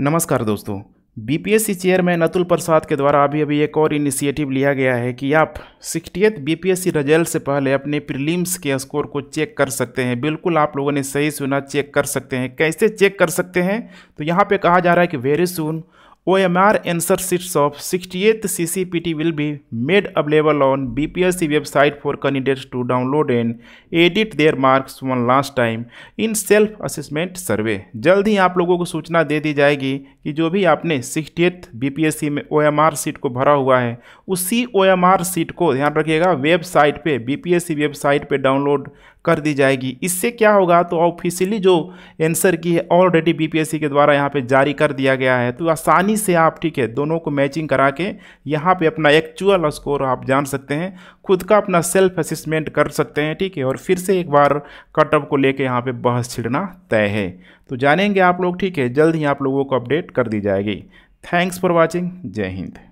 नमस्कार दोस्तों BPSC chairman Atul प्रसाद के द्वारा अभी अभी एक और इनिशिएटिव लिया गया है कि आप सिक्सटियथ बीपीएससी रिजल्ट से पहले अपने प्रीलिम्स के स्कोर को चेक कर सकते हैं बिल्कुल आप लोगों ने सही सुना चेक कर सकते हैं कैसे चेक कर सकते हैं तो यहाँ पे कहा जा रहा है कि very soon OMR answer sheets of 68th CCPT will be made available on BPSC website for candidates to download and edit their marks one last time in self assessment survey. जल्द ही आप लोगों को सूचना दे दी जाएगी कि जो भी आपने 68th BPSC में OMR सीट को भरा हुआ है उसी OMR सीट को ध्यान रखिएगा वेबसाइट पे BPSC वेबसाइट पे डाउनलोड कर दी जाएगी इससे क्या होगा तो ऑफिशियली जो आंसर की है ऑलरेडी बीपीएससी के द्वारा यहाँ पे जारी कर दिया गया है तो आसानी से आप ठीक है दोनों को मैचिंग करा के यहाँ पे अपना एक्चुअल स्कोर आप जान सकते हैं खुद का अपना सेल्फ असेसमेंट कर सकते हैं ठीक है और फिर से एक बार कटअप को लेकर यहाँ पर बहस छिड़ना तय है तो जानेंगे आप लोग ठीक है जल्द ही आप लोगों को अपडेट कर दी जाएगी थैंक्स फॉर वॉचिंग जय हिंद